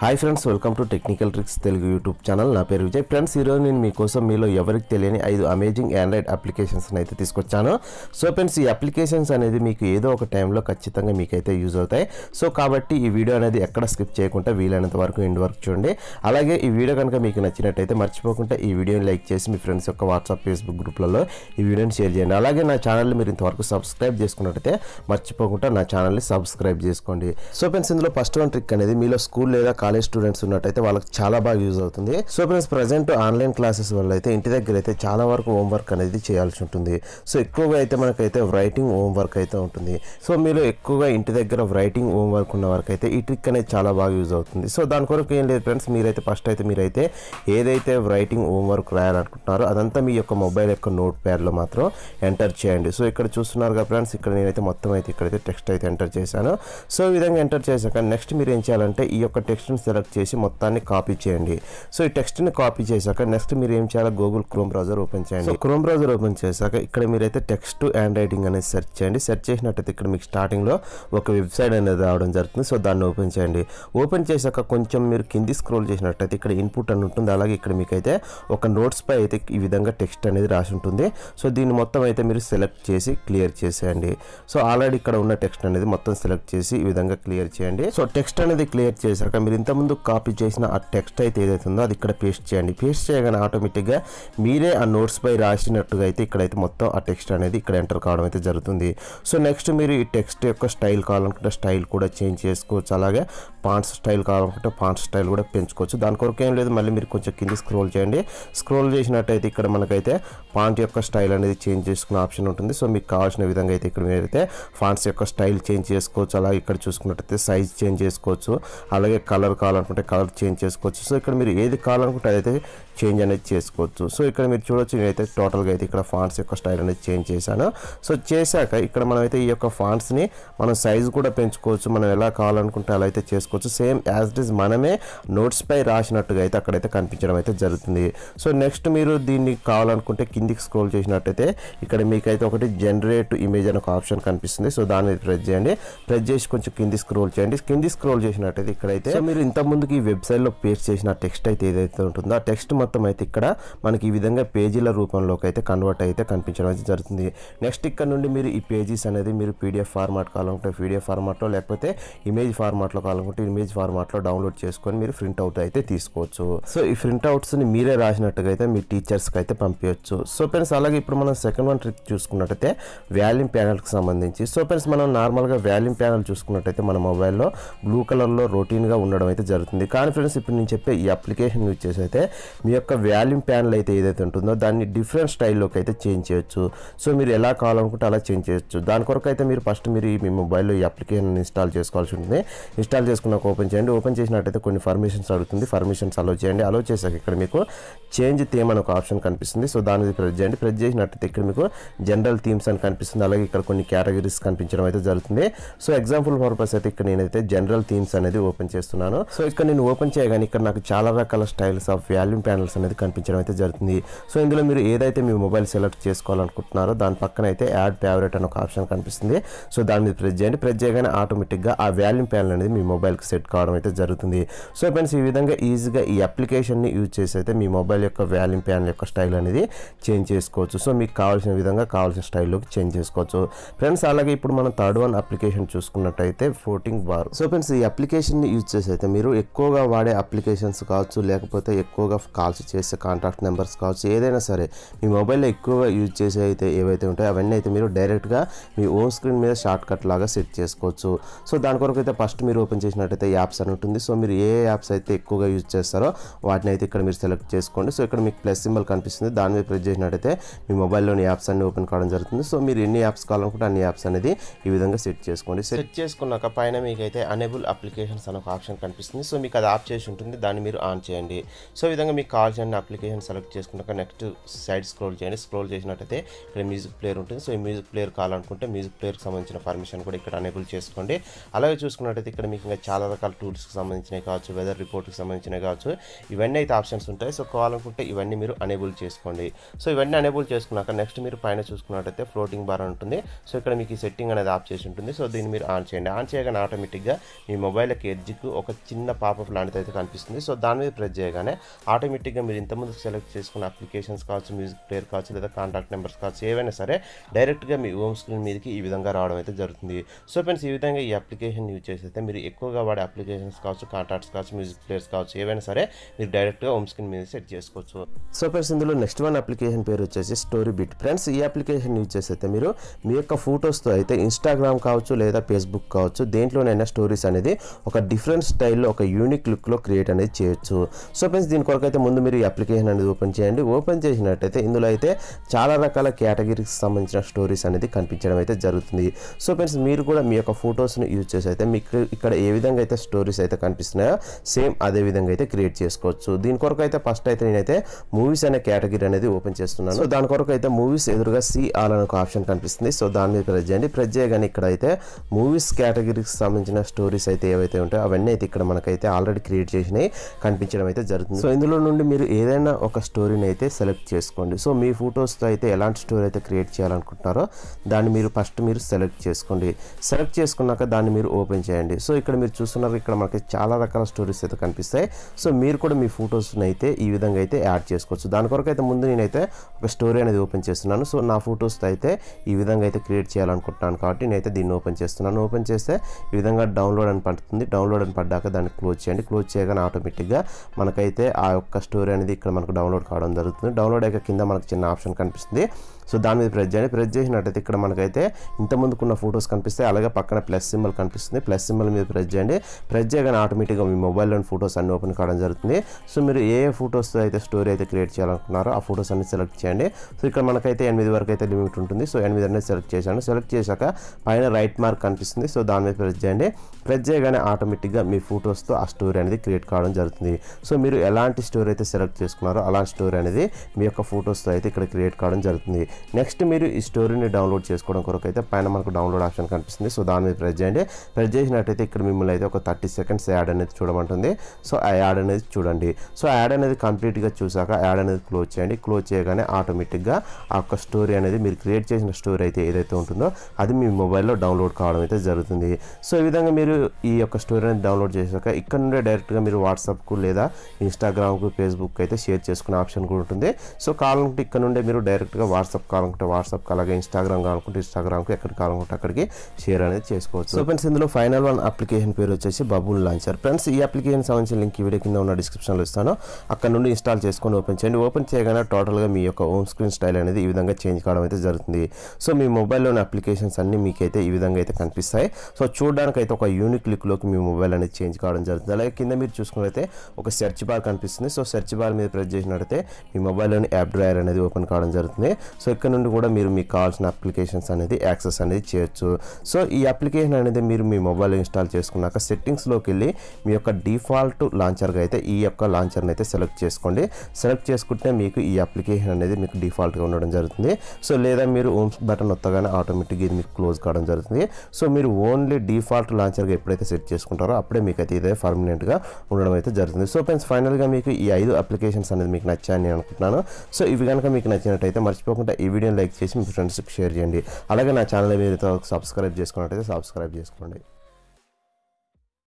hi friends welcome to technical tricks Telugu YouTube channel నా పేరు Vijay friends ఈరోజు నేను మీకోసం మీలో ఎవరికి తెలియని ఐదు అమేజింగ్ ఆండ్రాయిడ్ అప్లికేషన్స్ని అయితే తీసుకొచ్చాను సో ఫ్రెండ్స్ ఈ అప్లికేషన్స్ అనేది మీకు ఏదో ఒక టైంలో ఖచ్చితంగా మీకైతే యూజ్ అవుతాయి సో కాబట్టి ఈ వీడియో అనేది ఎక్కడ స్కిప్ చేయకుండా వీలైనంత వరకు ఎండ్ వరకు చూడండి అలాగే ఈ వీడియో కనుక మీకు నచ్చినట్టయితే మర్చిపోకుండా ఈ వీడియోని లైక్ చేసి మీ ఫ్రెండ్స్ యొక్క వాట్సాప్ ఫేస్బుక్ గ్రూప్లలో ఈ వీడియోని షేర్ చేయండి అలాగే నా ఛానల్ని మీరు ఇంతవరకు సబ్స్క్రైబ్ చేసుకున్నట్టయితే మర్చిపోకుండా నా ఛానల్ని సబ్స్క్రైబ్ చేసుకోండి సో ఫ్రెండ్స్ ఇందులో ఫస్ట్ వన్ ట్రిక్ అనేది మీలో స్కూల్ లేదా కాలేజ్ స్టూడెంట్స్ ఉన్నట్టయితే వాళ్ళకి చాలా బాగా యూజ్ అవుతుంది so friends present online classes వల్ల అయితే ఇంటి దగ్గర అయితే చాలా వరకు హోంవర్క్ అనేది చేయాల్సి ఉంటుంది సో ఎక్కువగా అయితే మనకైతే రైటింగ్ హోంవర్క్ అయితే ఉంటుంది సో మీరు ఎక్కువగా ఇంటి దగ్గర రైటింగ్ హోంవర్క్ ఉన్న వరకు అయితే ఈ ట్రిక్ అనేది చాలా బాగా యూజ్ అవుతుంది సో దాని కొరకు ఏం లేదు ఫ్రెండ్స్ మీరైతే ఫస్ట్ అయితే మీరైతే ఏదైతే రైటింగ్ హోంవర్క్ రాయాలనుకుంటున్నారో అదంతా మీ యొక్క మొబైల్ యొక్క నోట్ ప్యాడ్లో మాత్రం ఎంటర్ చేయండి సో ఇక్కడ చూస్తున్నారు కదా ఫ్రెండ్స్ ఇక్కడ నేనైతే మొత్తం అయితే ఇక్కడైతే టెక్స్ట్ అయితే ఎంటర్ చేశాను సో ఈ విధంగా ఎంటర్ చేశాక నెక్స్ట్ మీరు ఏం చేయాలంటే ఈ యొక్క టెక్స్ట్ టెక్స్ట్ని సెలెక్ట్ చేసి మొత్తాన్ని కాపీ చేయండి సో ఈ టెక్స్ట్ని కాపీ చేశాక నెక్స్ట్ మీరు ఏం చేయాలి గూగుల్ క్రోమ్ బ్రౌజర్ ఓపెన్ చేయండి క్రోమ్ బ్రౌజర్ ఓపెన్ చేశాక ఇక్కడ మీరైతే టెక్స్ట్ హ్యాండ్ రైటింగ్ అనేది సెర్చ్ చేయండి సెర్చ్ చేసినట్టయితే ఇక్కడ మీకు స్టార్టింగ్లో ఒక వెబ్సైట్ అనేది రావడం జరుగుతుంది సో దాన్ని ఓపెన్ చేయండి ఓపెన్ చేశాక కొంచెం మీరు కింది స్క్రోల్ చేసినట్టయితే ఇక్కడ ఇన్పుట్ అని ఉంటుంది అలాగే ఇక్కడ మీకైతే ఒక నోట్స్పై అయితే ఈ విధంగా టెక్స్ట్ అనేది రాసి ఉంటుంది సో దీన్ని మొత్తం అయితే మీరు సెలెక్ట్ చేసి క్లియర్ చేసేయండి సో ఆల్రెడీ ఇక్కడ ఉన్న టెక్స్ట్ అనేది మొత్తం సెలెక్ట్ చేసి ఈ విధంగా క్లియర్ చేయండి సో టెక్స్ట్ అనేది క్లియర్ చేశాక మీరు ఇంతకుముందు కాపీ చేసిన ఆ టెక్స్ట్ అయితే ఏదైతే ఉందో అది ఇక్కడ పేస్ట్ చేయండి పేస్ట్ చేయగానే ఆటోమేటిక్గా మీరే ఆ నోట్స్ పై రాసినట్టుగా అయితే ఇక్కడైతే మొత్తం ఆ టెక్స్ట్ అనేది ఇక్కడ ఎంటర్ కావడం అయితే జరుగుతుంది సో నెక్స్ట్ మీరు ఈ టెక్స్ట్ యొక్క స్టైల్ కావాలనుకుంటే స్టైల్ కూడా చేంజ్ చేసుకోవచ్చు అలాగే పాంట్స్ స్టైల్ కావాలనుకుంటే పాంట్స్ స్టైల్ కూడా పెంచుకోవచ్చు దాని కొరకు ఏం లేదు మళ్ళీ మీరు కొంచెం కింద స్క్రోల్ చేయండి స్క్రోల్ చేసినట్టయితే ఇక్కడ మనకైతే పాంట్ యొక్క స్టైల్ అనేది చేంజ్ చేసుకునే ఆప్షన్ ఉంటుంది సో మీకు కావాల్సిన విధంగా అయితే ఇక్కడ మీరైతే ఫాంట్స్ యొక్క స్టైల్ చేంజ్ చేసుకోవచ్చు అలాగే ఇక్కడ చూసుకున్నట్టయితే సైజ్ చేంజ్ చేసుకోవచ్చు అలాగే కలర్ కలర్ కావాలనుకుంటే కలర్ చేంజ్ చేసుకోవచ్చు సో ఇక్కడ మీరు ఏది కావాలనుకుంటే అదైతే చేంజ్ అనేది చేసుకోవచ్చు సో ఇక్కడ మీరు చూడొచ్చు నేనైతే టోటల్గా అయితే ఇక్కడ ఫాంట్స్ యొక్క స్టైల్ అనేది చేంజ్ చేశాను సో చేశాక ఇక్కడ మనమైతే ఈ యొక్క ఫాంట్స్ని మనం సైజు కూడా పెంచుకోవచ్చు మనం ఎలా కావాలనుకుంటే అలా అయితే చేసుకోవచ్చు సేమ్ యాజ్ ఇట్ ఈస్ మనమే నోట్స్ పై రాసినట్టుగా అయితే అక్కడైతే కనిపించడం అయితే జరుగుతుంది సో నెక్స్ట్ మీరు దీన్ని కావాలనుకుంటే కిందికి స్క్రోల్ చేసినట్టయితే ఇక్కడ మీకైతే ఒకటి జనరేట్ ఇమేజ్ అని ఒక ఆప్షన్ కనిపిస్తుంది సో దాన్ని ప్రెస్ చేయండి ప్రెస్ చేసి కొంచెం కింది స్క్రోల్ చేయండి కింది స్క్రోల్ చేసినట్టయితే ఇక్కడైతే మీరు ఇంతకుముందుకు ఈ వెబ్సైట్లో పేస్ట్ చేసిన టెక్స్ట్ అయితే ఏదైతే ఉంటుందో ఆ టెక్స్ట్ మొత్తం అయితే ఇక్కడ మనకి ఈ విధంగా పేజీల రూపంలోకి అయితే కన్వర్ట్ అయితే కనిపించడం అయితే జరుగుతుంది నెక్స్ట్ ఇక్కడ నుండి మీరు ఈ పేజెస్ అనేది మీరు పీడిఎఫ్ ఫార్మాట్ కావాలనుకుంటే పీడిఎఫ్ ఫార్మాట్లో లేకపోతే ఇమేజ్ ఫార్మాట్లో కావాలనుకుంటే ఇమేజ్ ఫార్మాట్లో డౌన్లోడ్ చేసుకొని మీరు ప్రింట్ అవుట్ అయితే తీసుకోవచ్చు సో ఈ ప్రింట్ మీరే రాసినట్టుగా అయితే మీ టీచర్స్కి అయితే పంపించవచ్చు సో ఫ్రెండ్స్ అలాగే ఇప్పుడు మనం సెకండ్ వన్ ట్రిక్ చూసుకున్నట్టయితే వాల్యూమ్ ప్యానల్కి సంబంధించి సో ఫ్రెండ్స్ మనం నార్మల్గా వాల్యూమ్ ప్యానల్ చూసుకున్నట్టయితే మన మొబైల్లో బ్లూ కలర్లో రొటీన్గా ఉండడం అయితే జరుగుతుంది కానీ ఫ్రెండ్స్ ఇప్పుడు నేను చెప్పే ఈ అప్లికేషన్ యూజ్ చేసి అయితే మీ యొక్క వాల్యూమ్ ప్యానల్ అయితే ఏదైతే ఉంటుందో దాన్ని డిఫరెంట్ స్టైల్లోకి అయితే చేంజ్ చేయొచ్చు సో మీరు ఎలా కావాలనుకుంటే అలా చేంజ్ చేయొచ్చు దాని కొరకు అయితే మీరు ఫస్ట్ మీరు మీ మొబైల్లో ఈ అప్లికేషన్ ఇన్స్టాల్ చేసుకోవాల్సి ఉంటుంది ఇన్స్టాల్ చేసుకున్నాక ఓపెన్ చేయండి ఓపెన్ చేసినట్టయితే కొన్ని పర్మిషన్స్ అడుగుతుంది పర్మిషన్స్ అలో చేయండి అలో చేశాక ఇక్కడ మీకు చేంజ్ థీమ్ అని ఒక ఆప్షన్ కనిపిస్తుంది సో దాని ప్రెస్ చేయండి ప్రెస్ చేసినట్టయితే ఇక్కడ మీకు జనరల్ థీమ్స్ అని కనిపిస్తుంది అలాగే ఇక్కడ కొన్ని కేటగిరీస్ కనిపించడం అయితే జరుగుతుంది సో ఎగ్జాంపుల్ పర్పస్ అయితే ఇక్కడ నేనైతే జనరల్ థీమ్స్ అనేది ఓపెన్ చేస్తున్నాను సో ఇక్కడ నేను ఓపెన్ చేయగానే ఇక్కడ నాకు చాలా రకాల స్టైల్స్ ఆఫ్ వాల్యూమ్ ప్యానల్స్ అనేది కనిపించడం అయితే జరుగుతుంది సో ఇందులో మీరు ఏదైతే మీ మొబైల్ సెలెక్ట్ చేసుకోవాలనుకుంటున్నారో దాని పక్కన అయితే యాడ్ ఫేవరెట్ అని ఒక ఆప్షన్ కనిపిస్తుంది సో దాని మీద ప్రెస్ చేయండి ప్రెస్ చేయగానే ఆటోమేటిక్గా ఆ వాల్యూమ్ ప్యానల్ అనేది మీ మొబైల్కి సెట్ కావడం అయితే జరుగుతుంది సో ఫ్రెండ్స్ ఈ విధంగా ఈజీగా ఈ అప్లికేషన్ని యూజ్ చేసి అయితే మీ మొబైల్ యొక్క వాల్యూమ్ ప్యానల్ యొక్క స్టైల్ అనేది చేంజ్ చేసుకోవచ్చు సో మీకు కావాల్సిన విధంగా కావాల్సిన స్టైల్లోకి చేంజ్ చేసుకోవచ్చు ఫ్రెండ్స్ అలాగే ఇప్పుడు మనం థర్డ్ వన్ అప్లికేషన్ చూసుకున్నట్టయితే ఫోర్టింగ్ బార్ సో ఫ్రెండ్స్ ఈ అప్లికేషన్ని యూజ్ చేసి అయితే మీరు ఎక్కువగా వాడే అప్లికేషన్స్ కావచ్చు లేకపోతే ఎక్కువగా కాల్స్ చేసే కాంటాక్ట్ నెంబర్స్ కావచ్చు ఏదైనా సరే మీ మొబైల్లో ఎక్కువగా యూజ్ చేసే అయితే ఏవైతే ఉంటాయో అవన్నీ అయితే మీరు డైరెక్ట్గా మీ ఓన్ స్క్రీన్ మీద షార్ట్ కట్ లాగా సెట్ చేసుకోవచ్చు సో దాని కొరకు అయితే ఫస్ట్ మీరు ఓపెన్ చేసినట్టయితే యాప్స్ అని ఉంటుంది సో మీరు ఏ యాప్స్ అయితే ఎక్కువగా యూజ్ చేస్తారో వాటిని అయితే ఇక్కడ మీరు సెలెక్ట్ చేసుకోండి సో ఇక్కడ మీకు ప్లస్ సింబల్ కనిపిస్తుంది దాని మీద ప్రెస్ చేసినట్టయితే మీ మొబైల్లోని యాప్స్ అన్ని ఓపెన్ కావడం జరుగుతుంది సో మీరు ఎన్ని యాప్స్ కావాలనుకుంటే అన్ని యాప్స్ అనేది ఈ విధంగా సెట్ చేసుకోండి సెట్ చేసుకున్నాక పైన మీకైతే అనేబుల్ అప్లికేషన్స్ అనే ఒక ఆప్షన్ కనిపిస్తుంది కనిపిస్తుంది సో మీకు అది ఆఫ్ చేసి ఉంటుంది దాన్ని మీరు ఆన్ చేయండి సో విధంగా మీకు కావాల్సిన అప్లికేషన్ సెలెక్ట్ చేసుకున్నాక నెక్స్ట్ సైడ్ స్క్రోల్ చేయండి స్క్రోల్ చేసినట్టయితే ఇక్కడ మ్యూజిక్ ప్లేయర్ ఉంటుంది సో ఈ మ్యూజిక్ ప్లేయర్ కావాలనుకుంటే మ్యూజిక్ ప్లేయర్కి సంబంధించిన పర్మిషన్ కూడా ఇక్కడ అనేబుల్ చేసుకోండి అలాగే చూసుకున్నట్టయితే ఇక్కడ మీకు ఇంకా చాలా రకాల టూల్స్కి సంబంధించినవి కావచ్చు వెదర్ రిపోర్ట్కి సంబంధించినవి కావచ్చు ఇవన్నీ అయితే ఆప్షన్స్ ఉంటాయి సో కావాలనుకుంటే ఇవన్నీ మీరు అనేబుల్ చేసుకోండి సో ఇవన్నీ అనేబుల్ చేసుకున్నాక నెక్స్ట్ మీరు పైన చూసుకున్నట్టయితే ఫ్లోటింగ్ బార్ ఉంటుంది సో ఇక్కడ మీకు ఈ సెట్టింగ్ అనేది ఆఫ్ చేసి ఉంటుంది సో దీన్ని మీరు ఆన్ చేయండి ఆన్ చేయగానే ఆటోమేటిక్గా మీ మొబైల్కి ఎడ్జ్కు ఒక చిన్న పాప లాంటిది అయితే కనిపిస్తుంది సో దాని మీద ప్రెస్ చేయగానే ఆటోమేటిక్గా మీరు ఇంతకుముందు సెలెక్ట్ చేసుకున్న అప్లికేషన్స్ కావచ్చు మ్యూజిక్ ప్లేయర్ కావచ్చు లేదా కాంటాక్ట్ నెంబర్స్ కావచ్చు ఏవైనా సరే డైరెక్ట్గా మీ హోమ్ స్క్రీన్ మీదకి ఈ విధంగా రావడం అయితే జరుగుతుంది సో ఫ్రెండ్స్ ఈ విధంగా ఈ అప్లికేషన్ యూజ్ చేసి మీరు ఎక్కువగా వాడే అప్లికేషన్స్ కావచ్చు కాంటాక్ట్స్ కావచ్చు మ్యూజిక్ ప్లేయర్స్ కావచ్చు ఏవైనా సరే మీరు డైరెక్ట్గా హోమ్ స్క్రీన్ మీద సెట్ చేసుకోవచ్చు సో ఫ్రెండ్స్ ఇందులో నెక్స్ట్ వన్ అప్లికేషన్ పేరు వచ్చేసి స్టోరీ బిట్ ఫ్రెండ్స్ ఈ అప్లికేషన్ యూజ్ చేసి మీరు మీ యొక్క ఫొటోస్తో అయితే ఇన్స్టాగ్రామ్ కావచ్చు లేదా ఫేస్బుక్ కావచ్చు దేంట్లోనైనా స్టోరీస్ అనేది ఒక డిఫరెంట్ స్టైల్ స్టైల్లో ఒక యూనిక్ లుక్లో క్రియేట్ అనేది చేయొచ్చు సో ఫ్రెండ్స్ దీని కొరకు అయితే ముందు మీరు ఈ అప్లికేషన్ అనేది ఓపెన్ చేయండి ఓపెన్ చేసినట్టయితే ఇందులో అయితే చాలా రకాల కేటగిరీకి సంబంధించిన స్టోరీస్ అనేది కనిపించడం అయితే జరుగుతుంది సో ఫ్రెండ్స్ మీరు కూడా మీ యొక్క ఫొటోస్ని యూజ్ చేసి అయితే మీకు ఇక్కడ ఏ విధంగా అయితే స్టోరీస్ అయితే కనిపిస్తున్నాయో సేమ్ అదే విధంగా అయితే క్రియేట్ చేసుకోవచ్చు దీని కొరకు అయితే ఫస్ట్ అయితే నేనైతే మూవీస్ అనే కేటగిరీ అనేది ఓపెన్ చేస్తున్నాను సో దాని కొరకు అయితే మూవీస్ ఎదురుగా సి ఆల్ అనే ఒక ఆప్షన్ కనిపిస్తుంది సో దాని మీద ప్రెస్ చేయండి ప్రెస్ చేయగానే ఇక్కడ అయితే మూవీస్ కేటగిరీకి సంబంధించిన స్టోరీస్ అయితే ఏవైతే ఉంటాయో అవన్నీ అయితే ఇక్కడ మనకైతే ఆల్రెడీ క్రియేట్ చేసినవి కనిపించడం అయితే జరుగుతుంది సో ఇందులో నుండి మీరు ఏదైనా ఒక స్టోరీని అయితే సెలెక్ట్ చేసుకోండి సో మీ ఫొటోస్తో అయితే ఎలాంటి స్టోరీ అయితే క్రియేట్ చేయాలనుకుంటున్నారో దాన్ని మీరు ఫస్ట్ మీరు సెలెక్ట్ చేసుకోండి సెలెక్ట్ చేసుకున్నాక దాన్ని మీరు ఓపెన్ చేయండి సో ఇక్కడ మీరు చూస్తున్నారు ఇక్కడ మనకి చాలా రకాల స్టోరీస్ అయితే కనిపిస్తాయి సో మీరు కూడా మీ ఫొటోస్ని అయితే ఈ విధంగా అయితే యాడ్ చేసుకోవచ్చు దాని కొరకు అయితే ముందు నేనైతే ఒక స్టోరీ అనేది ఓపెన్ చేస్తున్నాను సో నా ఫొటోస్తో అయితే ఈ విధంగా అయితే క్రియేట్ చేయాలనుకుంటున్నాను కాబట్టి నేనైతే దీన్ని ఓపెన్ చేస్తున్నాను ఓపెన్ చేస్తే ఈ విధంగా డౌన్లోడ్ అని పడుతుంది డౌన్లోడ్ అని పడ్డాక దాన్ని క్లోజ్ చేయండి క్లోజ్ చేయగానే ఆటోమేటిక్గా మనకైతే ఆ యొక్క స్టోరీ అనేది ఇక్కడ మనకు డౌన్లోడ్ కావడం జరుగుతుంది డౌన్లోడ్ అయ్యాక కింద మనకు చిన్న ఆప్షన్ కనిపిస్తుంది సో దాని మీద ప్రెస్ చేయండి ప్రెస్ చేసినట్టయితే ఇక్కడ మనకైతే ఇంత ముందుకున్న ఫొటోస్ కనిపిస్తాయి అలాగే పక్కన ప్లస్ సింబల్ కనిపిస్తుంది ప్లస్ సింబల్ మీద ప్రెస్ చేయండి ప్రెస్ చేయగానే ఆటోమేటిక్గా మీ మొబైల్లోని ఫొటోస్ అన్ని ఓపెన్ కావడం జరుగుతుంది సో మీరు ఏ ఏ ఫొటోస్ అయితే స్టోరీ అయితే క్రియేట్ చేయాలనుకున్నారో ఆ ఫొటోస్ అన్ని సెలెక్ట్ చేయండి సో ఇక్కడ మనకైతే ఎనిమిది వరకు అయితే లిమిట్ ఉంటుంది సో ఎనిమిది అనేది సెలెక్ట్ చేశాను సెలెక్ట్ చేశాక పైన రైట్ మార్క్ కనిపిస్తుంది సో దాని మీద ప్రెస్ చేయండి ప్రెస్ చేయగానే ఆటోమేటిక్గా మీ ఫొటోస్తో ఆ స్టోరీ అనేది క్రియేట్ కావడం జరుగుతుంది సో మీరు ఎలాంటి స్టోరీ అయితే సెలెక్ట్ చేసుకున్నారో అలాంటి స్టోరీ అనేది మీ యొక్క ఫొటోస్తో అయితే ఇక్కడ క్రియేట్ కావడం జరుగుతుంది నెక్స్ట్ మీరు ఈ స్టోరీని డౌన్లోడ్ చేసుకోవడం కొరకు అయితే పైన మనకు డౌన్లోడ్ ఆప్షన్ కనిపిస్తుంది సో దాని మీద ప్రెస్ చేయండి ప్రెస్ చేసినట్టయితే ఇక్కడ మిమ్మల్ని అయితే ఒక థర్టీ సెకండ్స్ యాడ్ అనేది చూడమంటుంది సో ఆ యాడ్ అనేది చూడండి సో యాడ్ అనేది కంప్లీట్గా చూసాక యాడ్ అనేది క్లోజ్ చేయండి క్లోజ్ చేయగానే ఆటోమేటిక్గా ఆ యొక్క స్టోరీ అనేది మీరు క్రియేట్ చేసిన స్టోరీ అయితే ఏదైతే ఉంటుందో అది మీ మొబైల్లో డౌన్లోడ్ కావడం అయితే జరుగుతుంది సో ఈ విధంగా మీరు ఈ యొక్క స్టోరీ అనేది డౌన్లోడ్ చేశాక ఇక్కడ నుండే డైరెక్ట్గా మీరు వాట్సాప్కు లేదా ఇన్స్టాగ్రామ్కు ఫేస్బుక్ అయితే షేర్ చేసుకునే ఆప్షన్ కూడా ఉంటుంది సో కాలం ఇక్కడ నుండే మీరు డైరెక్ట్గా వాట్సాప్ కావాలనుకుంటే వాట్సాప్ అలాగే ఇన్స్టాగ్రామ్ కావాలనుకుంటే ఇన్స్టాగ్రామ్కి ఎక్కడ కావాలనుకుంటే అక్కడికి షేర్ అనేది చేసుకోవచ్చు సో ఫ్రెండ్స్ ఇందులో ఫైనల్ వన్ అప్లికేషన్ పేరు వచ్చేసి బబుల్ లాంచర్ ఫ్రెండ్స్ ఈ అప్లికేషన్ సంబంధించిన లింక్ వీడియో కింద ఉన్న డిస్క్రిప్షన్లో ఇస్తాను అక్కడ నుండి ఇన్స్టాల్ చేసుకొని ఓపెన్ చేయండి ఓపెన్ చేయగానే టోటల్గా మీ యొక్క హోమ్ స్క్రీన్ స్టైల్ అనేది ఈ విధంగా చేంజ్ కావడం అయితే జరుగుతుంది సో మీ మొబైల్లోని అప్లికేషన్స్ అన్ని మీకైతే ఈ విధంగా అయితే కనిపిస్తాయి సో చూడడానికి అయితే ఒక యూనిక్ లుక్లోకి మీ మొబైల్ అనేది చేంజ్ కావడం జరుగుతుంది అలాగే కింద మీరు చూసుకున్నట్లయితే ఒక సెర్చ్ బార్ కనిపిస్తుంది సో సెర్చ్ బార్ మీద ప్రెస్ చేసినట్టయితే మీ మొబైల్లోని యాప్ డ్రాయర్ అనేది ఓపెన్ కావడం జరుగుతుంది సో యొక్క నుండి కూడా మీరు మీకు కావాల్సిన అప్లికేషన్స్ అనేది యాక్సెస్ అనేది చేయొచ్చు సో ఈ అప్లికేషన్ అనేది మీరు మీ మొబైల్ ఇన్స్టాల్ చేసుకున్నాక సెట్టింగ్స్లోకి వెళ్ళి మీ యొక్క డిఫాల్ట్ లాంచర్గా అయితే ఈ యొక్క లాంచర్ని అయితే సెలెక్ట్ చేసుకోండి సెలెక్ట్ చేసుకుంటే మీకు ఈ అప్లికేషన్ అనేది మీకు డిఫాల్ట్గా ఉండడం జరుగుతుంది సో లేదా మీరు ఓమ్స్ బటన్ వస్తాగానే ఆటోమేటిక్గా ఇది మీకు క్లోజ్ కావడం జరుగుతుంది సో మీరు ఓన్లీ డిఫాల్ట్ లాంచర్గా ఎప్పుడైతే సెట్ చేసుకుంటారో అప్పుడే మీకు అయితే ఇదే పర్మనెంట్గా ఉండడం అయితే జరుగుతుంది సో ఫ్రెండ్స్ ఫైనల్గా మీకు ఈ ఐదు అప్లికేషన్స్ అనేది మీకు నచ్చాయని నేను అనుకుంటున్నాను సో ఇవి కనుక మీకు నచ్చినట్టయితే మర్చిపోకుండా ఈ వీడియోని లైక్ చేసి మీ ఫ్రెండ్స్కి షేర్ చేయండి అలాగే నా ఛానల్ మీరు సబ్స్క్రైబ్ చేసుకున్నట్టయితే సబ్స్క్రైబ్ చేసుకోండి